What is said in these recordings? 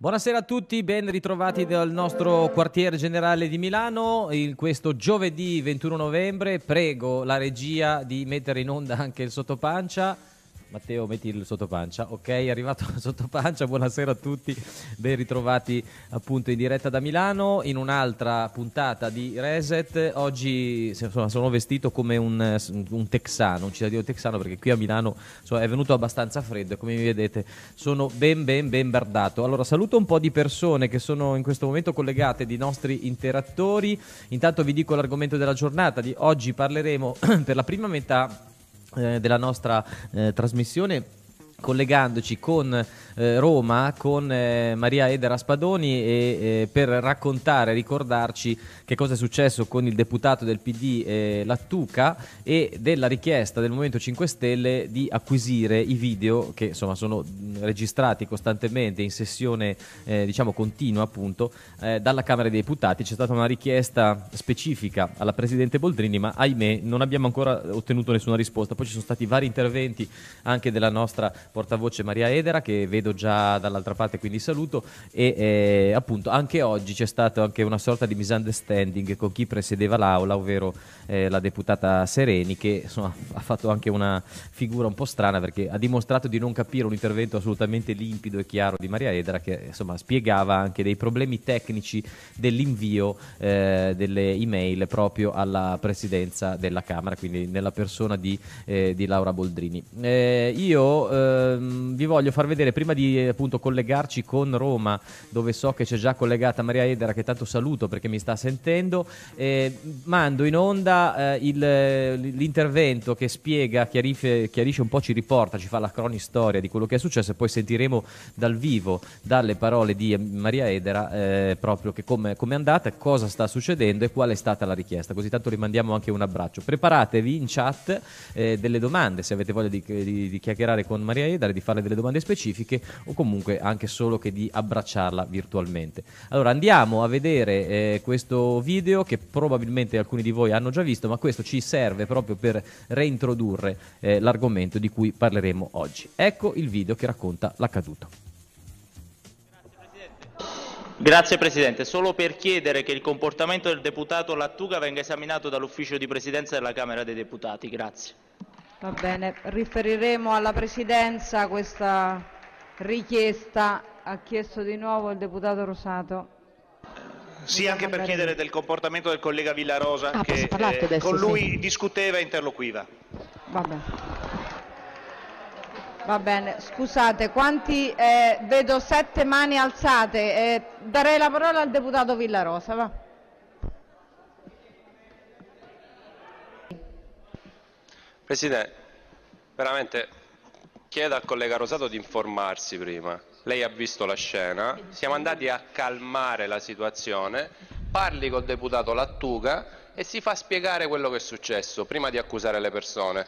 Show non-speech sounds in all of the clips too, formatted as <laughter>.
Buonasera a tutti, ben ritrovati dal nostro quartier generale di Milano in questo giovedì 21 novembre. Prego la regia di mettere in onda anche il sottopancia. Matteo, metti il sottopancia. Ok, è arrivato il sottopancia. Buonasera a tutti. Ben ritrovati appunto in diretta da Milano in un'altra puntata di Reset. Oggi insomma, sono vestito come un, un, texano, un cittadino texano, perché qui a Milano insomma, è venuto abbastanza freddo. Come mi vedete, sono ben, ben, ben bardato. Allora, saluto un po' di persone che sono in questo momento collegate, di nostri interattori. Intanto vi dico l'argomento della giornata. Di oggi parleremo <clears throat> per la prima metà eh, della nostra eh, trasmissione collegandoci con eh, Roma con eh, Maria Edera Spadoni e, eh, per raccontare, ricordarci che cosa è successo con il deputato del PD eh, Lattuca e della richiesta del Movimento 5 Stelle di acquisire i video che insomma sono registrati costantemente in sessione eh, diciamo continua appunto dalla Camera dei Deputati. C'è stata una richiesta specifica alla Presidente Boldrini ma ahimè non abbiamo ancora ottenuto nessuna risposta. Poi ci sono stati vari interventi anche della nostra portavoce Maria Edera che vedo vedo già dall'altra parte, quindi saluto. E eh, appunto anche oggi c'è stata anche una sorta di misunderstanding con chi presiedeva l'aula, ovvero eh, la deputata Sereni, che insomma, ha fatto anche una figura un po' strana perché ha dimostrato di non capire un intervento assolutamente limpido e chiaro di Maria Edra, che insomma, spiegava anche dei problemi tecnici dell'invio eh, delle email proprio alla presidenza della Camera, quindi nella persona di, eh, di Laura Boldrini. Eh, io ehm, vi voglio far vedere prima di di appunto collegarci con Roma, dove so che c'è già collegata Maria Edera, che tanto saluto perché mi sta sentendo, eh, mando in onda eh, il, l'intervento che spiega, chiarife, chiarisce un po', ci riporta, ci fa la cronistoria di quello che è successo e poi sentiremo dal vivo, dalle parole di Maria Edera, eh, proprio come è andata, cosa sta succedendo e qual è stata la richiesta. Così tanto rimandiamo anche un abbraccio. Preparatevi in chat eh, delle domande, se avete voglia di, di, di chiacchierare con Maria Edera, di fare delle domande specifiche o comunque anche solo che di abbracciarla virtualmente. Allora andiamo a vedere eh, questo video che probabilmente alcuni di voi hanno già visto, ma questo ci serve proprio per reintrodurre eh, l'argomento di cui parleremo oggi. Ecco il video che racconta l'accaduto. Grazie Presidente, solo per chiedere che il comportamento del deputato Lattuga venga esaminato dall'ufficio di Presidenza della Camera dei Deputati. Grazie. Va bene, riferiremo alla Presidenza questa Richiesta, ha chiesto di nuovo il deputato Rosato. Sì, anche per chiedere del comportamento del collega Villarosa ah, che eh, adesso, con lui sì. discuteva e interloquiva. Va bene. Va bene. scusate, quanti, eh, vedo sette mani alzate, eh, darei la parola al deputato Villarosa. Va. Presidente, veramente Chiedo al collega Rosato di informarsi prima. Lei ha visto la scena, siamo andati a calmare la situazione, parli col deputato Lattuga e si fa spiegare quello che è successo prima di accusare le persone.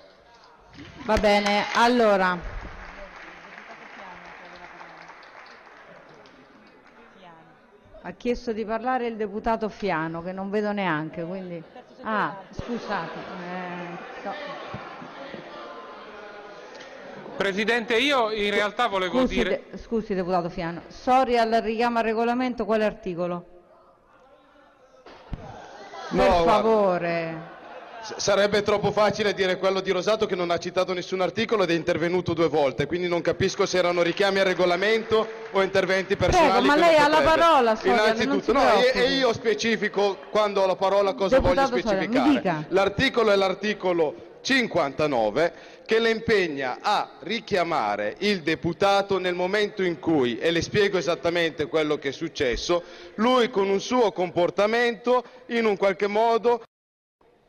Va bene, allora... Ha chiesto di parlare il deputato Fiano, che non vedo neanche, quindi... Ah, scusate. Eh, no. Presidente, io in realtà volevo scusi, dire... De, scusi, deputato Fiano. Sorry al richiamo al regolamento quale articolo? No, per favore. Sarebbe troppo facile dire quello di Rosato che non ha citato nessun articolo ed è intervenuto due volte, quindi non capisco se erano richiami al regolamento o interventi personali. Prego, ma lei ha la parola, Soriano, Innanzitutto, no, e io specifico quando ho la parola cosa Deputato voglio specificare. L'articolo è l'articolo 59 che le impegna a richiamare il deputato nel momento in cui, e le spiego esattamente quello che è successo, lui con un suo comportamento in un qualche modo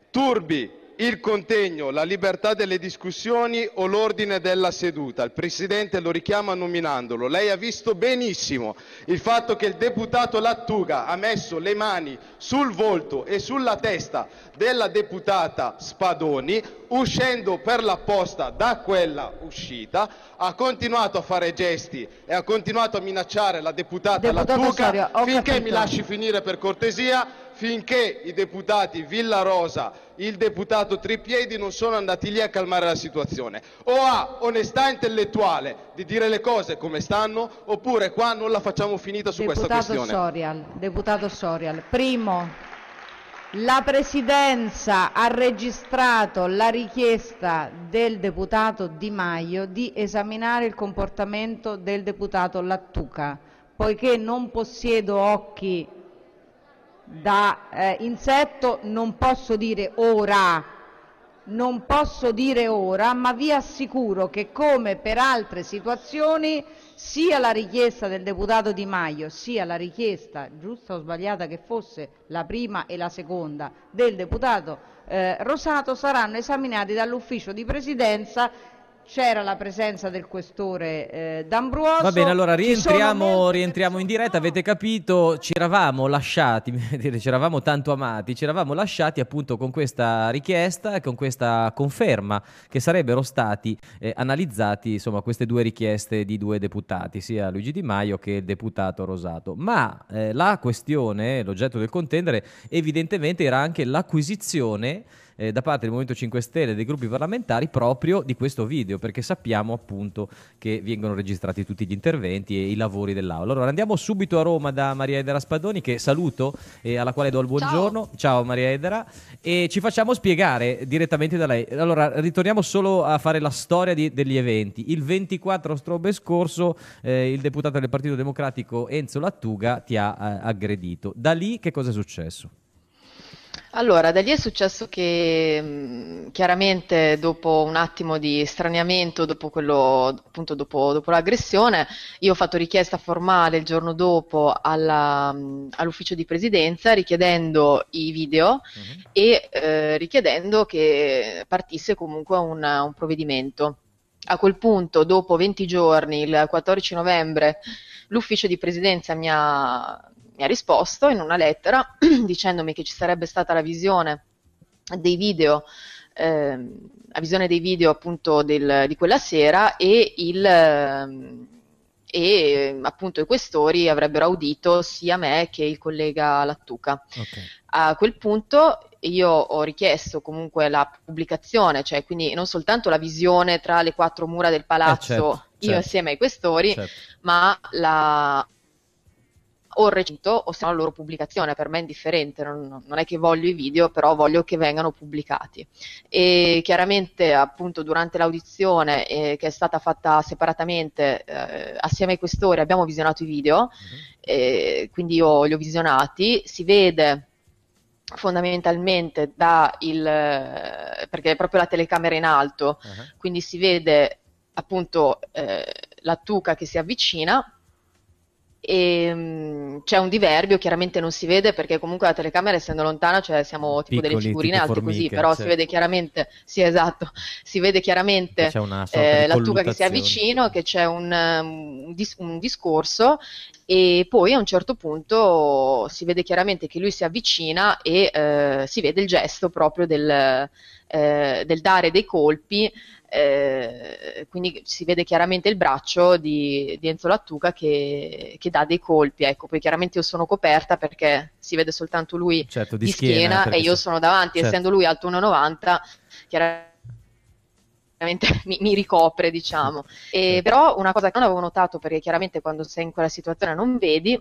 turbi il contegno, la libertà delle discussioni o l'ordine della seduta. Il Presidente lo richiama nominandolo. Lei ha visto benissimo il fatto che il deputato Lattuga ha messo le mani sul volto e sulla testa della deputata Spadoni, uscendo per la posta da quella uscita, ha continuato a fare gesti e ha continuato a minacciare la deputata Deputato Lattuga Soria, finché capito. mi lasci finire per cortesia finché i deputati Villarosa, il deputato Tripiedi non sono andati lì a calmare la situazione. O ha onestà intellettuale di dire le cose come stanno, oppure qua non la facciamo finita su deputato questa questione. Sorial, deputato Sorial, primo... La Presidenza ha registrato la richiesta del deputato Di Maio di esaminare il comportamento del deputato Lattuca. Poiché non possiedo occhi da eh, insetto non posso dire ora, non posso dire ora, ma vi assicuro che come per altre situazioni sia la richiesta del deputato Di Maio, sia la richiesta, giusta o sbagliata che fosse, la prima e la seconda del deputato eh, Rosato saranno esaminati dall'ufficio di presidenza c'era la presenza del questore eh, D'Ambruoso. Va bene, allora rientriamo, rientriamo, in diretta, avete capito, ci eravamo lasciati, ci <laughs> eravamo tanto amati, ci eravamo lasciati appunto con questa richiesta e con questa conferma che sarebbero stati eh, analizzati insomma queste due richieste di due deputati, sia Luigi Di Maio che il deputato Rosato. Ma eh, la questione, l'oggetto del contendere, evidentemente era anche l'acquisizione eh, da parte del Movimento 5 Stelle e dei gruppi parlamentari proprio di questo video, perché sappiamo appunto che vengono registrati tutti gli interventi e i lavori dell'Aula. Allora andiamo subito a Roma da Maria Edera Spadoni, che saluto e eh, alla quale do il buongiorno. Ciao. Ciao Maria Edera, e ci facciamo spiegare direttamente da lei. Allora, ritorniamo solo a fare la storia di, degli eventi. Il 24 strobe scorso eh, il deputato del Partito Democratico Enzo Lattuga ti ha eh, aggredito. Da lì che cosa è successo? Allora, da lì è successo che mm, chiaramente dopo un attimo di straniamento, dopo, quello, appunto, dopo, dopo l'aggressione, io ho fatto richiesta formale il giorno dopo alla, mm, all'ufficio di presidenza richiedendo i video uh-huh. e eh, richiedendo che partisse comunque un, un provvedimento. A quel punto, dopo 20 giorni, il 14 novembre, l'ufficio di presidenza mi ha mi ha risposto in una lettera <clears throat> dicendomi che ci sarebbe stata la visione dei video eh, la visione dei video appunto del, di quella sera e il ehm, e appunto i questori avrebbero audito sia me che il collega Lattuca. Okay. A quel punto io ho richiesto comunque la pubblicazione, cioè quindi non soltanto la visione tra le quattro mura del eh, palazzo, eh certo, io certo. assieme ai questori, certo. ma la, o recito o se no la loro pubblicazione, per me è indifferente, non, non, è che voglio i video, però voglio che vengano pubblicati. E chiaramente appunto durante l'audizione eh, che è stata fatta separatamente eh, assieme ai questori abbiamo visionato i video, mm-hmm. eh, quindi io li ho visionati, si vede fondamentalmente da il perché è proprio la telecamera in alto, uh-huh. quindi si vede appunto eh, la tuca che si avvicina e ehm, c'è un diverbio, chiaramente non si vede perché comunque la telecamera essendo lontana, cioè siamo tipo Piccoli, delle figurine alte formiche, così, però certo. si vede chiaramente, sì esatto, <laughs> si vede chiaramente eh, la tuga che si avvicina, che c'è un, um, un, dis- un discorso e poi a un certo punto si vede chiaramente che lui si avvicina e eh, si vede il gesto proprio del, eh, del dare dei colpi, eh, quindi si vede chiaramente il braccio di, di Enzo Lattuca che, che, dà dei colpi, ecco, poi chiaramente io sono coperta perché si vede soltanto lui certo, di, di, schiena, schiena e io sono davanti, certo. essendo lui alto 1,90, chiaramente <laughs> mi, mi, ricopre, diciamo. E, certo. però una cosa che non avevo notato, perché chiaramente quando sei in quella situazione non vedi,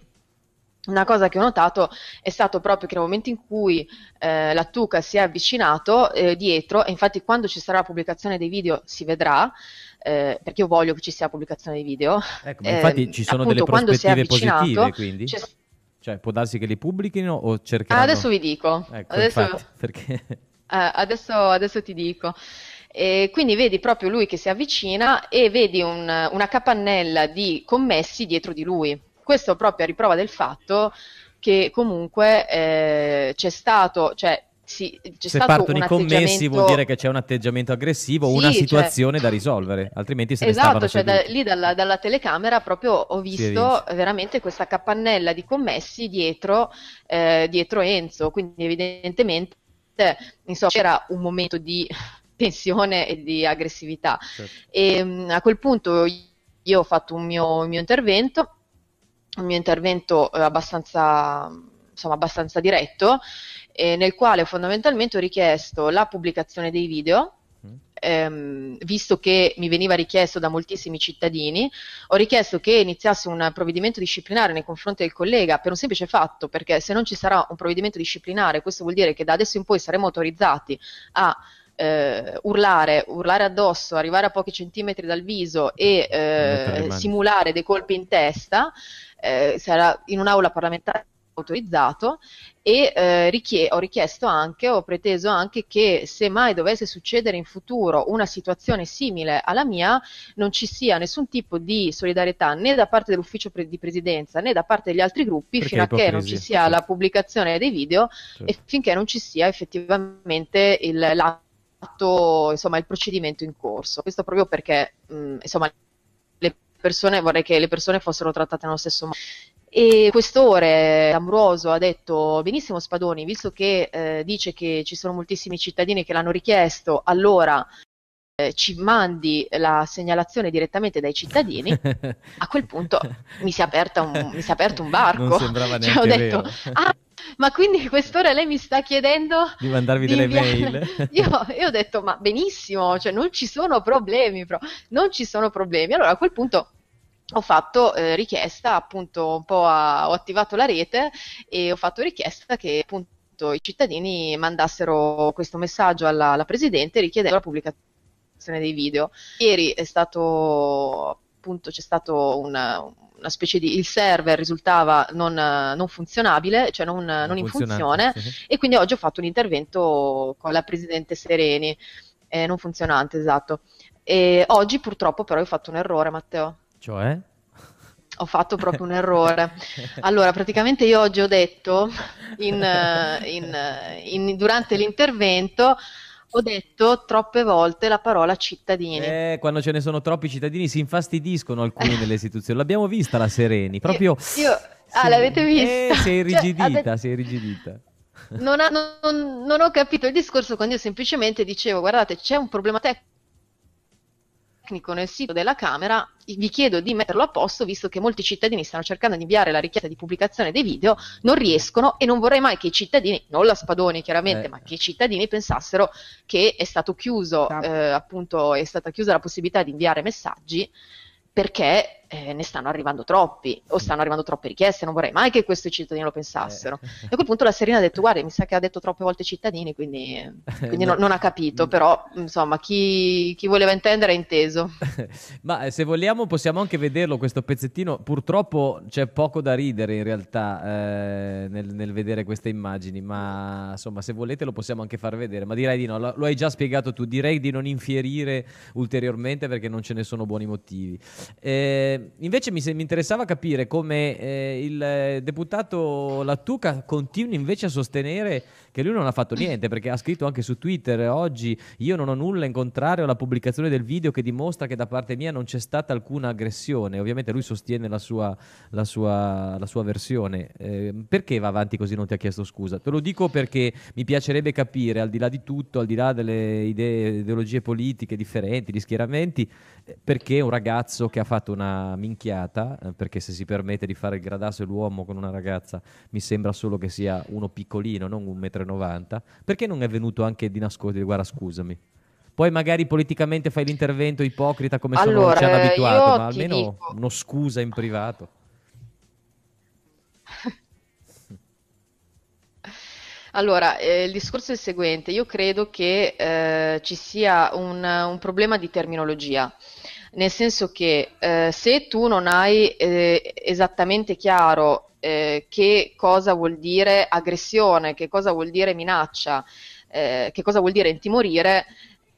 una cosa che ho notato è stato proprio che nel momento in cui eh, la Tuca si è avvicinato eh, dietro, e infatti quando ci sarà la pubblicazione dei video si vedrà, eh, perché io voglio che ci sia la pubblicazione dei video. Ecco, infatti ci ehm, sono appunto, delle prospettive positive, quindi? Cioè, può darsi che li pubblichino o cercheranno... Adesso vi dico. Ecco, adesso... Infatti, <laughs> perché... Eh, adesso, adesso ti dico. E quindi vedi proprio lui che si avvicina e vedi un, una capannella di commessi dietro di lui. Questo proprio a riprova del fatto che comunque eh, c'è stato, cioè, sì, c'è se partono i commessi vuol dire che c'è un atteggiamento aggressivo, sì, una cioè situazione cioè... da risolvere, altrimenti se esatto, ne Esatto, cioè da, lì dalla, dalla, telecamera proprio ho visto veramente questa capannella di commessi dietro, eh, dietro Enzo, quindi evidentemente insomma, c'era un momento di <laughs> tensione e di aggressività certo. e ehm, a quel punto io ho fatto un mio, un mio intervento un mio intervento eh, abbastanza, insomma, abbastanza diretto, eh, nel quale fondamentalmente ho richiesto la pubblicazione dei video mm. Ehm, visto che mi veniva richiesto da moltissimi cittadini, ho richiesto che iniziasse un provvedimento disciplinare nei confronti del collega per un semplice fatto, perché se non ci sarà un provvedimento disciplinare, questo vuol dire che da adesso in poi saremo autorizzati a eh, urlare, urlare addosso, arrivare a pochi centimetri dal viso e eh, simulare dei colpi in testa, eh, sarà in un'aula parlamentare autorizzato e eh, richie- ho richiesto anche, ho preteso anche che se mai dovesse succedere in futuro una situazione simile alla mia, non ci sia nessun tipo di solidarietà né da parte dell'ufficio pre- di presidenza né da parte degli altri gruppi Perché fino a che non ci sia sì. la pubblicazione dei video sì. e certo. finché non ci sia effettivamente il, la fatto insomma, il procedimento in corso. Questo proprio perché mh, mm, insomma, le persone, vorrei che le persone fossero trattate nello stesso modo. E questore Amoroso ha detto benissimo Spadoni, visto che eh, dice che ci sono moltissimi cittadini che l'hanno richiesto, allora eh, ci mandi la segnalazione direttamente dai cittadini, a quel punto <laughs> mi si è, un, mi si è aperto un barco. Non sembrava <laughs> cioè, neanche ho detto, vero. Ah, ma quindi quest'ora lei mi sta chiedendo di mandarvi di delle inviare... mail. <laughs> Io, io, ho detto, ma benissimo, cioè non ci sono problemi, però non ci sono problemi. Allora a quel punto ho fatto eh, richiesta, appunto, un po' a, ho attivato la rete e ho fatto richiesta che appunto i cittadini mandassero questo messaggio alla, alla Presidente richiedendo la pubblicazione dei video. Ieri è stato appunto c'è stato una, una specie di il server risultava non, non funzionabile, cioè non, non in funzione, e quindi oggi ho fatto un intervento con la Presidente Sereni, eh, non funzionante, esatto. E oggi purtroppo però ho fatto un errore, Matteo. Cioè? ho fatto proprio un errore. <laughs> Allora, praticamente io oggi ho detto in, in, in, durante l'intervento ho detto troppe volte la parola cittadini. Eh, quando ce ne sono troppi cittadini si infastidiscono alcuni delle istituzioni. L'abbiamo vista la Sereni, proprio... Io, io... Ah, eh, sei, l'avete vista? Eh, sei irrigidita, cioè, sei irrigidita. Non, ha, non, non ho capito il discorso quando io semplicemente dicevo, guardate, c'è un problema tecnico tecnico nel sito della Camera, vi chiedo di metterlo a posto visto che molti cittadini stanno cercando di inviare la richiesta di pubblicazione dei video, non riescono e non vorrei mai che i cittadini, non la Spadoni chiaramente, eh. ma che i cittadini pensassero che è stato chiuso, esatto. eh, appunto, è stata chiusa la possibilità di inviare messaggi perché eh, ne stanno arrivando troppi o stanno arrivando troppe richieste, non vorrei mai che questi cittadini lo pensassero. Eh. E a quel punto la Serena ha detto guarda mi sa che ha detto troppe volte cittadini, quindi, eh, quindi no. non, non ha capito, mm. però insomma chi, chi voleva intendere ha inteso. <laughs> Ma eh, se vogliamo possiamo anche vederlo questo pezzettino, purtroppo c'è poco da ridere in realtà eh, nel, nel, vedere queste immagini, ma insomma se volete lo possiamo anche far vedere, ma direi di no, lo, lo hai già spiegato tu, direi di non infierire ulteriormente perché non ce ne sono buoni motivi. Eh, invece mi, se, mi, interessava capire come eh, il eh, deputato Lattuca continui invece a sostenere che lui non ha fatto niente, perché ha scritto anche su Twitter oggi io non ho nulla in contrario alla pubblicazione del video che dimostra che da parte mia non c'è stata alcuna aggressione. Ovviamente lui sostiene la sua, la sua, la sua versione. Eh, perché va avanti così non ti ha chiesto scusa? Te lo dico perché mi piacerebbe capire, al di là di tutto, al di là delle idee, ideologie politiche differenti, di schieramenti, eh, perché un ragazzo che ha fatto una minchiata, eh, perché se si permette di fare il gradasso l'uomo con una ragazza mi sembra solo che sia uno piccolino, non un metro e novanta. perché non è venuto anche di nascosto e guarda scusami? Poi magari politicamente fai l'intervento ipocrita come allora, sono, non ci hanno abituato, ma almeno dico... uno scusa in privato. <laughs> Allora, eh, il discorso è il seguente, io credo che eh, ci sia un, un problema di terminologia nel senso che eh, se tu non hai eh, esattamente chiaro eh, che cosa vuol dire aggressione, che cosa vuol dire minaccia, eh, che cosa vuol dire intimorire,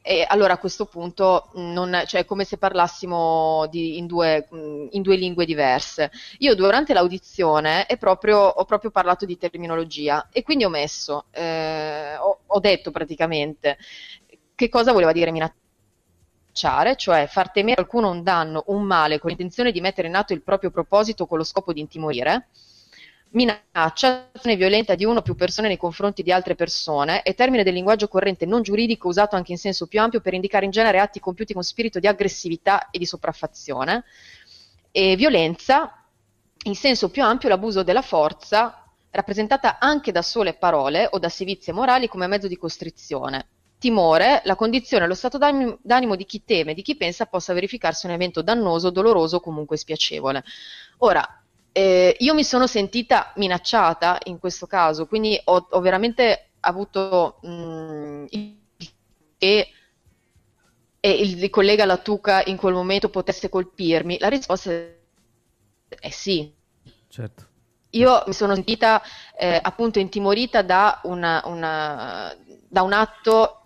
e allora a questo punto non, cioè, è come se parlassimo di, in, due, in, due, lingue diverse. Io durante l'audizione proprio, ho proprio parlato di terminologia e quindi ho messo, eh, ho, ho detto praticamente che cosa voleva dire minaccia minacciare, cioè far temere a qualcuno un danno, un male, con l'intenzione di mettere in atto il proprio proposito con lo scopo di intimorire, minaccia, azione violenta di uno o più persone nei confronti di altre persone, è termine del linguaggio corrente non giuridico usato anche in senso più ampio per indicare in genere atti compiuti con spirito di aggressività e di sopraffazione, e violenza, in senso più ampio, l'abuso della forza rappresentata anche da sole parole o da sevizie morali come mezzo di costrizione, timore, la condizione lo stato d'animo di chi teme, di chi pensa possa verificarsi un evento dannoso, doloroso o comunque spiacevole. Ora, eh, io mi sono sentita minacciata in questo caso, quindi ho, ho veramente avuto mh, mm, che e il, il collega Latuca in quel momento potesse colpirmi, la risposta è sì. Certo. Io mi sono sentita eh, appunto intimorita da, una, una, da un atto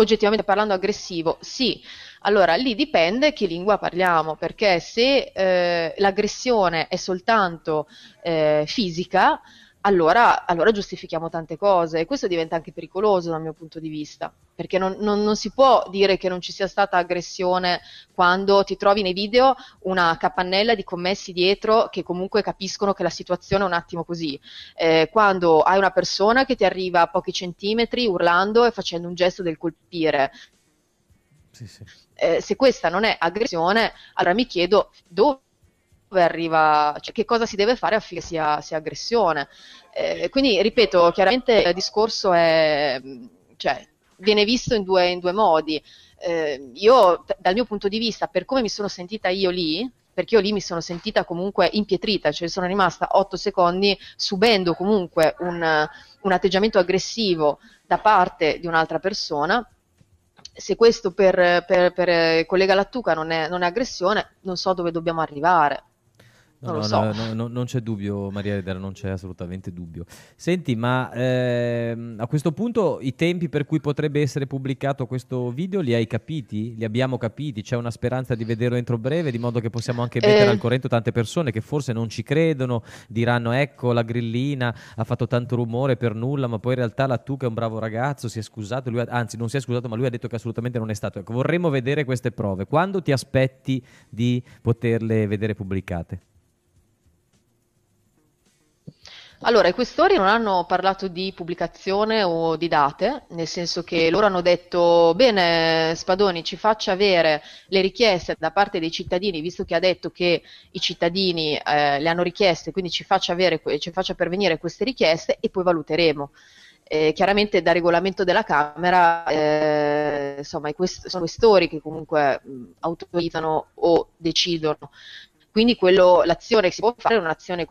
oggettivamente parlando aggressivo? Sì, allora lì dipende che lingua parliamo, perché se eh, l'aggressione è soltanto eh, fisica, allora, allora, giustifichiamo tante cose e questo diventa anche pericoloso dal mio punto di vista, perché non, non, non, si può dire che non ci sia stata aggressione quando ti trovi nei video una capannella di commessi dietro che comunque capiscono che la situazione è un attimo così, eh, quando hai una persona che ti arriva a pochi centimetri urlando e facendo un gesto del colpire. Sì, sì. Eh, se questa non è aggressione, allora mi chiedo dove dove arriva, cioè che cosa si deve fare affinché sia, sia aggressione. Eh, quindi, ripeto, chiaramente il discorso è, cioè, viene visto in due, in due modi. Eh, io, dal mio punto di vista, per come mi sono sentita io lì, perché io lì mi sono sentita comunque impietrita, cioè sono rimasta 8 secondi subendo comunque un, un atteggiamento aggressivo da parte di un'altra persona, se questo per, per, per, il collega Lattuca non è, non è aggressione, non so dove dobbiamo arrivare. No, non, no, so. no, no, non c'è dubbio, Maria Redera, non c'è assolutamente dubbio. Senti, ma ehm, a questo punto i tempi per cui potrebbe essere pubblicato questo video li hai capiti? Li abbiamo capiti? C'è una speranza di vederlo entro breve, di modo che possiamo anche mettere eh... al corrente tante persone che forse non ci credono, diranno ecco la grillina ha fatto tanto rumore per nulla, ma poi in realtà la Tuca è un bravo ragazzo, si è scusato, ha, anzi non si è scusato, ma lui ha detto che assolutamente non è stato. Ecco, vorremmo vedere queste prove. Quando ti aspetti di poterle vedere pubblicate? Allora, i questori non hanno parlato di pubblicazione o di date, nel senso che loro hanno detto, bene Spadoni, ci faccia avere le richieste da parte dei cittadini, visto che ha detto che i cittadini eh, le hanno richieste, quindi ci faccia, avere, ci faccia pervenire queste richieste e poi valuteremo. Eh, chiaramente da regolamento della Camera eh, insomma, quest- sono questori che comunque mh, autorizzano o decidono. Quindi quello, l'azione che si può fare è un'azione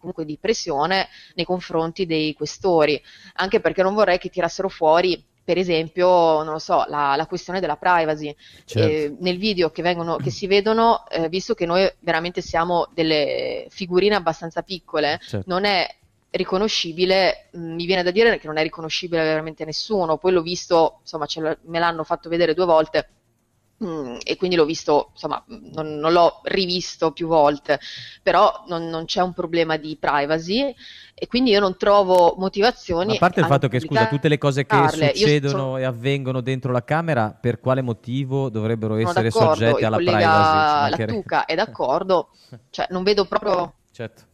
comunque di pressione nei confronti dei questori, anche perché non vorrei che tirassero fuori per esempio, non lo so, la, la questione della privacy. Certo. Eh, nel video che, vengono, che si vedono, eh, visto che noi veramente siamo delle figurine abbastanza piccole, certo. non è riconoscibile, mm, mi viene da dire che non è riconoscibile veramente nessuno, poi l'ho visto, insomma, me l'hanno fatto vedere due volte, Mm, e quindi l'ho visto, insomma, non, non, l'ho rivisto più volte, però non, non, c'è un problema di privacy e quindi io non trovo motivazioni. A parte il fatto che, scusa, tutte le cose che succedono sono... e avvengono dentro la Camera, per quale motivo dovrebbero sono essere soggette alla privacy? La Tuca è d'accordo, <laughs> cioè non vedo proprio... Certo.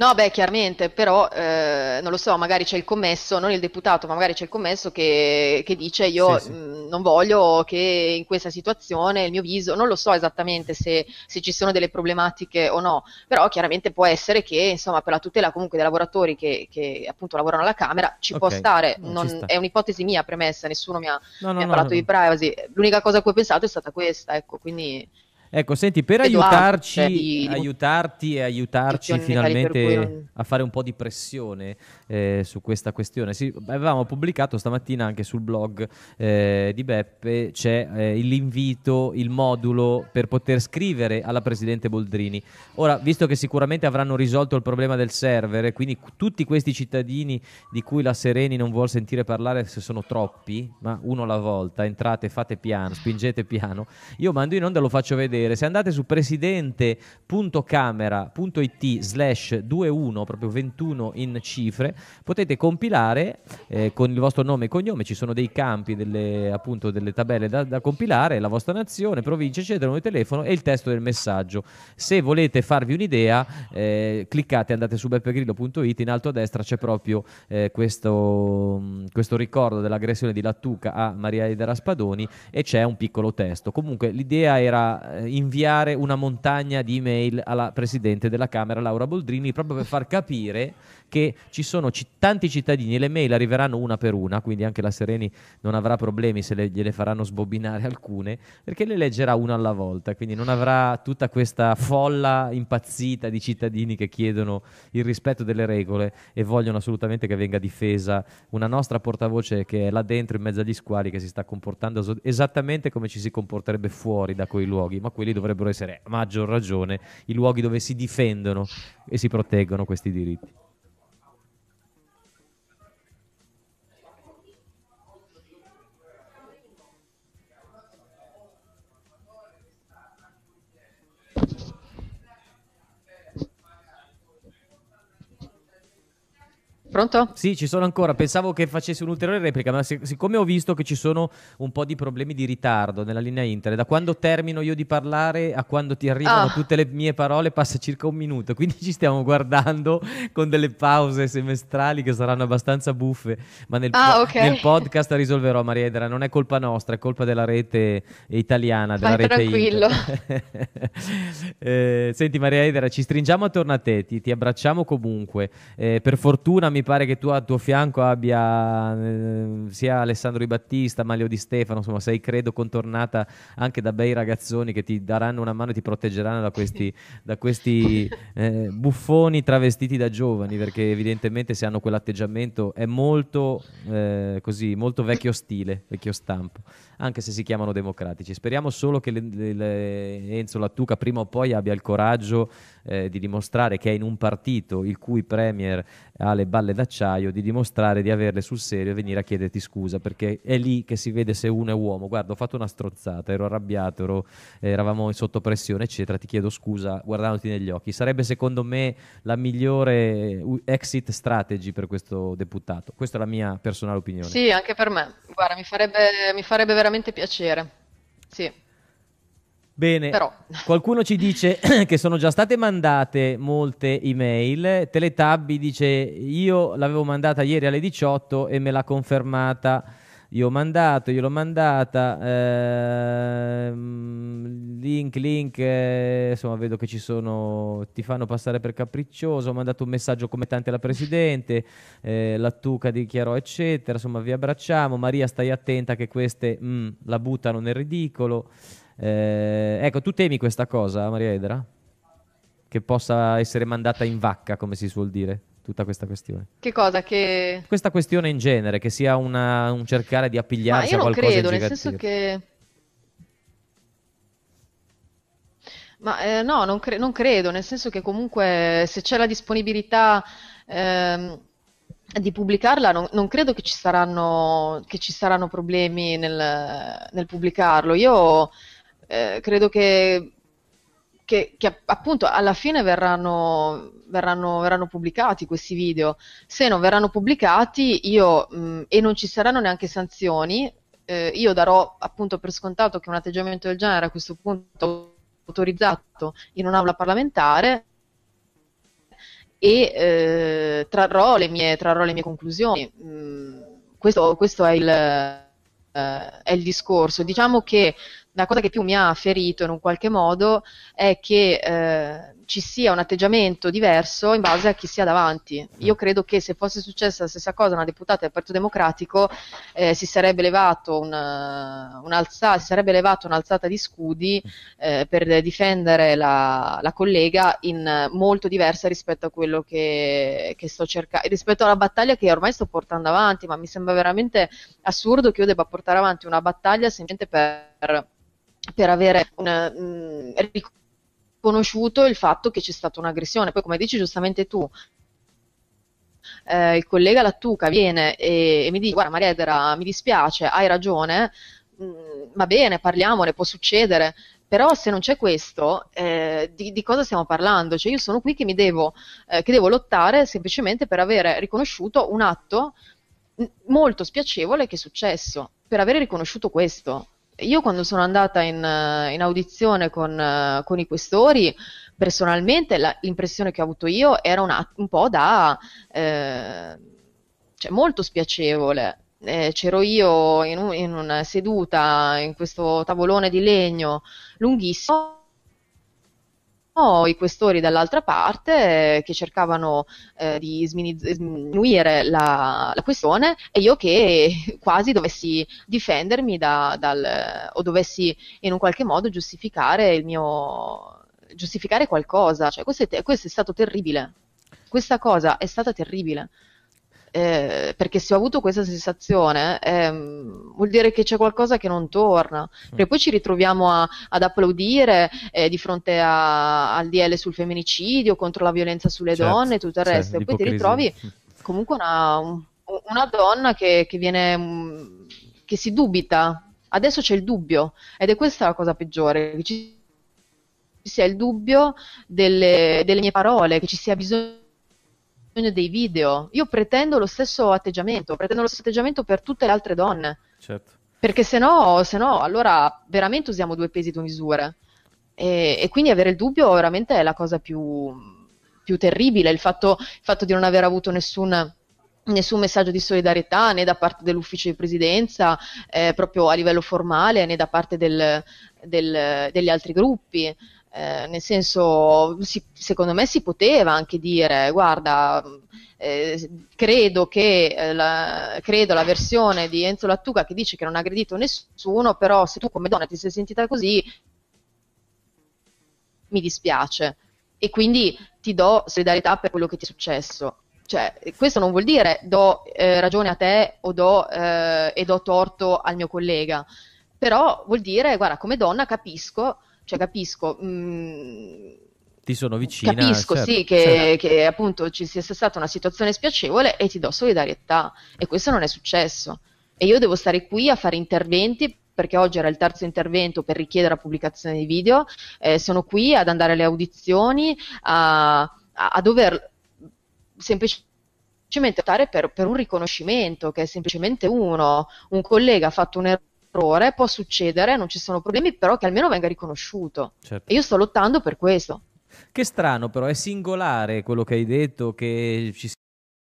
No, beh, chiaramente, però eh, non lo so, magari c'è il commesso, non il deputato, ma magari c'è il commesso che, che dice io sì, sì. Mh, mm, non voglio che in questa situazione il mio viso, non lo so esattamente se, se, ci sono delle problematiche o no, però chiaramente può essere che insomma per la tutela comunque dei lavoratori che, che appunto lavorano alla Camera ci okay, può stare, eh, non, ci è un'ipotesi mia premessa, nessuno mi ha, no, no, mi ha parlato no, di privacy, l'unica cosa a cui ho pensato è stata questa, ecco, quindi... Ecco, senti, per Edoardo, aiutarci, cioè, aiutarti e aiutarci finalmente non... a fare un po' di pressione eh, su questa questione, sì, avevamo pubblicato stamattina anche sul blog eh, di Beppe c'è eh, l'invito, il modulo per poter scrivere alla Presidente Boldrini. Ora, visto che sicuramente avranno risolto il problema del server quindi tutti questi cittadini di cui la Sereni non vuol sentire parlare se sono troppi, ma uno alla volta, entrate, fate piano, spingete piano, io mando in onda e lo faccio vedere vedere. Se andate su presidente.camera.it slash 21, proprio 21 in cifre, potete compilare eh, con il vostro nome e cognome, ci sono dei campi, delle, appunto delle tabelle da, da compilare, la vostra nazione, provincia, eccetera, il telefono e il testo del messaggio. Se volete farvi un'idea, eh, cliccate, andate su beppegrillo.it, in alto a destra c'è proprio eh, questo, mm, questo ricordo dell'aggressione di Lattuca a Maria Edera Spadoni e c'è un piccolo testo. Comunque l'idea era eh, inviare una montagna di email alla Presidente della Camera, Laura Boldrini, proprio per far capire che ci sono c- tanti cittadini e le mail arriveranno una per una, quindi anche la Sereni non avrà problemi se le, gliele faranno sbobinare alcune, perché le leggerà una alla volta, quindi non avrà tutta questa folla impazzita di cittadini che chiedono il rispetto delle regole e vogliono assolutamente che venga difesa una nostra portavoce che è là dentro in mezzo agli squali che si sta comportando esattamente come ci si comporterebbe fuori da quei luoghi, ma quelli dovrebbero essere a maggior ragione i luoghi dove si difendono e si proteggono questi diritti. Pronto? Sì, ci sono ancora. Pensavo che facessi un'ulteriore replica, ma sic- siccome ho visto che ci sono un po' di problemi di ritardo nella linea internet, da quando termino io di parlare a quando ti arrivano oh. tutte le mie parole passa circa un minuto, quindi ci stiamo guardando con delle pause semestrali che saranno abbastanza buffe, ma nel, ah, okay. nel podcast risolverò Maria Edera, non è colpa nostra, è colpa della rete italiana, della Vai, rete tranquillo. <laughs> eh, senti Maria Edera, ci stringiamo attorno a te, ti, ti abbracciamo comunque. Eh, per fortuna mi pare che tu a tuo fianco abbia eh, sia Alessandro Di Battista, Maglio Di Stefano, insomma sei credo contornata anche da bei ragazzoni che ti daranno una mano e ti proteggeranno da questi, <laughs> da questi eh, buffoni travestiti da giovani, perché evidentemente se hanno quell'atteggiamento è molto, eh, così, molto vecchio stile, vecchio stampo, anche se si chiamano democratici. Speriamo solo che le, le, le Enzo Lattuca prima o poi abbia il coraggio eh, di dimostrare che è in un partito il cui premier ha le balle d'acciaio di dimostrare di averle sul serio e venire a chiederti scusa perché è lì che si vede se uno è uomo guarda ho fatto una strozzata ero arrabbiato ero, eravamo sotto pressione eccetera ti chiedo scusa guardandoti negli occhi sarebbe secondo me la migliore exit strategy per questo deputato questa è la mia personale opinione sì anche per me guarda mi farebbe, mi farebbe veramente piacere sì Bene, Però... qualcuno ci dice <clears throat> che sono già state mandate molte email, Teletabbi dice io l'avevo mandata ieri alle 18 e me l'ha confermata, io ho mandato, io l'ho mandata, ehm, link, link, eh, insomma vedo che ci sono, ti fanno passare per capriccioso, ho mandato un messaggio come tante alla Presidente, eh, la Tuca dichiarò eccetera, insomma vi abbracciamo, Maria stai attenta che queste mh, mm, la buttano nel ridicolo. Eh, ecco, tu temi questa cosa, Maria Edera? Che possa essere mandata in vacca, come si suol dire, tutta questa questione? Che cosa? Che... Questa questione in genere, che sia una, un cercare di appigliarsi a qualcosa Ma io non credo, nel senso che... Ma eh, no, non, cre- non, credo, nel senso che comunque se c'è la disponibilità ehm, di pubblicarla, non, non, credo che ci saranno, che ci saranno problemi nel, nel pubblicarlo. Io eh, credo che, che, che, appunto alla fine verranno, verranno, verranno, pubblicati questi video. Se non verranno pubblicati io, mh, e non ci saranno neanche sanzioni, eh, io darò appunto per scontato che un atteggiamento del genere a questo punto autorizzato in un'aula parlamentare e eh, trarrò, le mie, trarrò, le mie, conclusioni. Mm, questo, questo è, il, eh, è, il, discorso. Diciamo che la cosa che più mi ha ferito in un qualche modo è che eh, ci sia un atteggiamento diverso in base a chi sia davanti. Io mm. credo che se fosse successa la stessa cosa a una deputata del Partito Democratico eh, si, sarebbe levato un, eh, un'alzata, si sarebbe levato un'alzata di scudi mm. eh, per difendere la, la, collega in molto diversa rispetto a quello che, che sto cercando, rispetto alla battaglia che ormai sto portando avanti, ma mi sembra veramente assurdo che io debba portare avanti una battaglia semplicemente per per avere una, mm, riconosciuto il fatto che c'è stata un'aggressione. Poi, come dici giustamente tu, eh, il collega Lattuca viene e, e mi dice: Guarda, Maria Edera, mi dispiace, hai ragione, mh, mm, va bene, parliamone, può succedere. Però se non c'è questo, eh, di, di, cosa stiamo parlando? Cioè io sono qui che mi devo, eh, che devo lottare semplicemente per avere riconosciuto un atto mm, molto spiacevole che è successo, per avere riconosciuto questo io quando sono andata in, eh, in audizione con, eh, con, i questori, personalmente la, l'impressione che ho avuto io era una, un po' da... Eh, cioè molto spiacevole, eh, c'ero io in, un, in, una seduta in questo tavolone di legno lunghissimo i questori dall'altra parte eh, che cercavano eh, di sminuire la, la, questione e io che <laughs> quasi dovessi difendermi da, dal, o dovessi in un qualche modo giustificare il mio giustificare qualcosa, cioè questo è, questo è stato terribile. Questa cosa è stata terribile. Eh, perché se ho avuto questa sensazione ehm, vuol dire che c'è qualcosa che non torna, perché mm. poi ci ritroviamo a, ad applaudire eh, di fronte a, al DL sul femminicidio, contro la violenza sulle certo, donne e tutto il resto, certo, e poi ti ritrovi mm. comunque una, una donna che, che, viene, mm, che si dubita, adesso c'è il dubbio ed è questa la cosa peggiore, che ci sia il dubbio delle, delle mie parole, che ci sia bisogno recensione dei video. Io pretendo lo stesso atteggiamento, pretendo lo stesso atteggiamento per tutte le altre donne. Certo. Perché se no, se no allora veramente usiamo due pesi e due misure. E, e, quindi avere il dubbio veramente è la cosa più, più terribile, il fatto, il fatto, di non aver avuto nessun, nessun, messaggio di solidarietà né da parte dell'ufficio di presidenza, eh, proprio a livello formale, né da parte del, del, degli altri gruppi. Eh, nel senso, si, secondo me si poteva anche dire, guarda, eh, credo che eh, la, credo la versione di Enzo Lattuga che dice che non ha aggredito nessuno, però se tu come donna ti sei sentita così, mi dispiace. E quindi ti do solidarietà per quello che ti è successo. Cioè, questo non vuol dire do eh, ragione a te o do, eh, e do torto al mio collega, però vuol dire, guarda, come donna capisco cioè capisco. Mh, mm, ti sono vicina. Capisco, certo, sì, che, certo. che, appunto ci sia stata una situazione spiacevole e ti do solidarietà. E questo non è successo. E io devo stare qui a fare interventi perché oggi era il terzo intervento per richiedere la pubblicazione di video, eh, sono qui ad andare alle audizioni, a, a, a dover semplicemente votare per, per un riconoscimento che è semplicemente uno, un collega ha fatto un errore errore, può succedere, non ci sono problemi, però che almeno venga riconosciuto. Certo. E io sto lottando per questo. Che strano però, è singolare quello che hai detto, che ci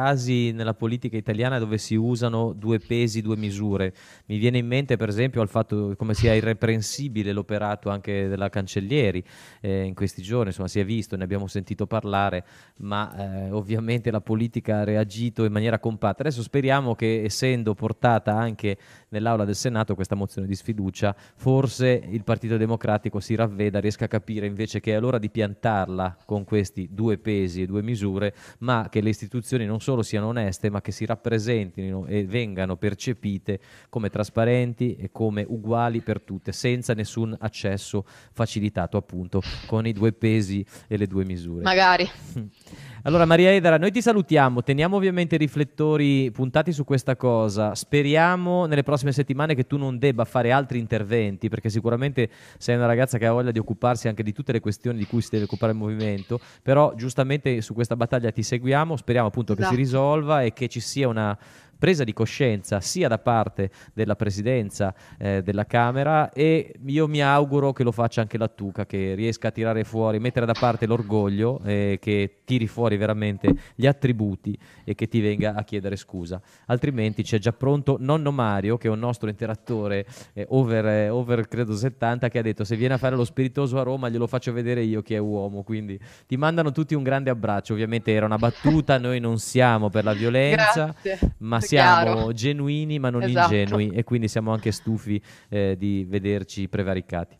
casi nella politica italiana dove si usano due pesi, due misure. Mi viene in mente per esempio il fatto come sia irreprensibile l'operato anche della Cancellieri eh, in questi giorni, insomma si è visto, ne abbiamo sentito parlare, ma eh, ovviamente la politica ha reagito in maniera compatta. Adesso speriamo che essendo portata anche nell'aula del Senato questa mozione di sfiducia, forse il Partito Democratico si ravveda, riesca a capire invece che è l'ora di piantarla con questi due pesi e due misure, ma che le istituzioni non sono solo siano oneste, ma che si rappresentino e vengano percepite come trasparenti e come uguali per tutte, senza nessun accesso facilitato appunto con i due pesi e le due misure. Magari. <laughs> Allora, Maria Edera, noi ti salutiamo. Teniamo ovviamente i riflettori puntati su questa cosa. Speriamo nelle prossime settimane che tu non debba fare altri interventi, perché sicuramente sei una ragazza che ha voglia di occuparsi anche di tutte le questioni di cui si deve occupare il movimento. Però, giustamente, su questa battaglia ti seguiamo. Speriamo appunto esatto. che si esatto. risolva e che ci sia una presa di coscienza sia da parte della presidenza eh, della Camera e io mi auguro che lo faccia anche la Tuca, che riesca a tirare fuori, mettere da parte l'orgoglio, eh, che tiri fuori veramente gli attributi e che ti venga a chiedere scusa. Altrimenti c'è già pronto nonno Mario, che è un nostro interattore eh, over, eh, over credo 70, che ha detto se viene a fare lo spiritoso a Roma glielo faccio vedere io che è uomo, quindi ti mandano tutti un grande abbraccio, ovviamente era una battuta, noi non siamo per la violenza, Grazie. ma siamo chiaro. genuini ma non esatto. ingenui e quindi siamo anche stufi eh, di vederci prevaricati.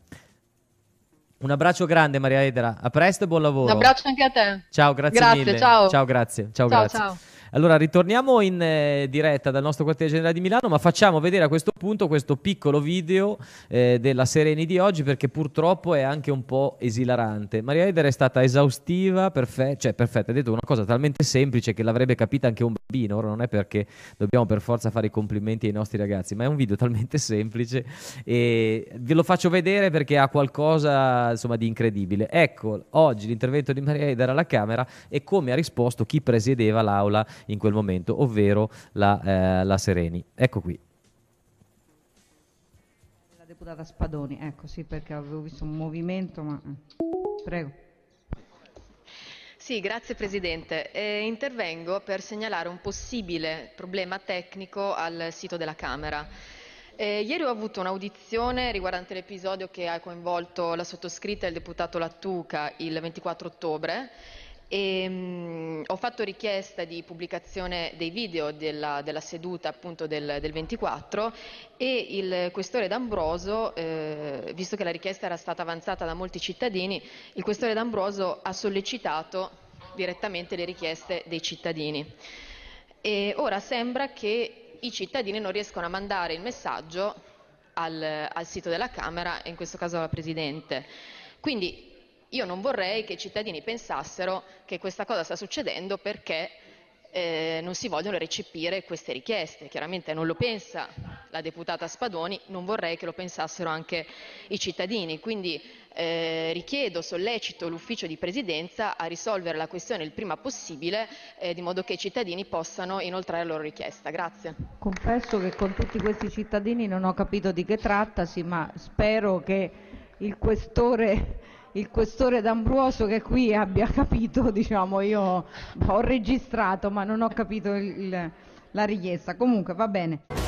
Un abbraccio grande Maria Edera, a presto e buon lavoro. Un abbraccio anche a te. Ciao, grazie, grazie mille. Ciao. ciao, grazie. Ciao, ciao grazie. Ciao. Allora ritorniamo in eh, diretta dal nostro quartiere generale di Milano, ma facciamo vedere a questo punto questo piccolo video eh, della Sereni di oggi perché purtroppo è anche un po' esilarante. Maria Eder è stata esaustiva, perfe- cioè perfetta, ha detto una cosa talmente semplice che l'avrebbe capita anche un bambino, ora non è perché dobbiamo per forza fare i complimenti ai nostri ragazzi, ma è un video <laughs> talmente semplice e ve lo faccio vedere perché ha qualcosa insomma, di incredibile. Ecco, oggi l'intervento di Maria Eder alla Camera e come ha risposto chi presiedeva l'aula in quel momento, ovvero la, eh, la Sereni. Ecco qui. La deputata Spadoni, ecco sì perché avevo visto un movimento, ma eh, prego. Sì, grazie Presidente. Eh, intervengo per segnalare un possibile problema tecnico al sito della Camera. Eh, ieri ho avuto un'audizione riguardante l'episodio che ha coinvolto la sottoscritta e il deputato Lattuca il 24 ottobre e, ehm, mh, ho fatto richiesta di pubblicazione dei video della, della seduta appunto del, del, 24 e il questore D'Ambroso, eh, visto che la richiesta era stata avanzata da molti cittadini, il questore D'Ambroso ha sollecitato direttamente le richieste dei cittadini. E ora sembra che i cittadini non riescano a mandare il messaggio al, al sito della Camera, in questo caso alla Presidente. Quindi io non vorrei che i cittadini pensassero che questa cosa sta succedendo perché eh, non si vogliono recepire queste richieste. Chiaramente non lo pensa la deputata Spadoni, non vorrei che lo pensassero anche i cittadini. Quindi eh, richiedo, sollecito l'ufficio di presidenza a risolvere la questione il prima possibile, eh, di modo che i cittadini possano inoltrare la loro richiesta. Grazie. Confesso che con tutti questi cittadini non ho capito di che trattasi, ma spero che il questore il questore D'Ambruoso che qui abbia <laughs> capito, diciamo, io ho registrato ma non ho capito il, la richiesta. Comunque va bene.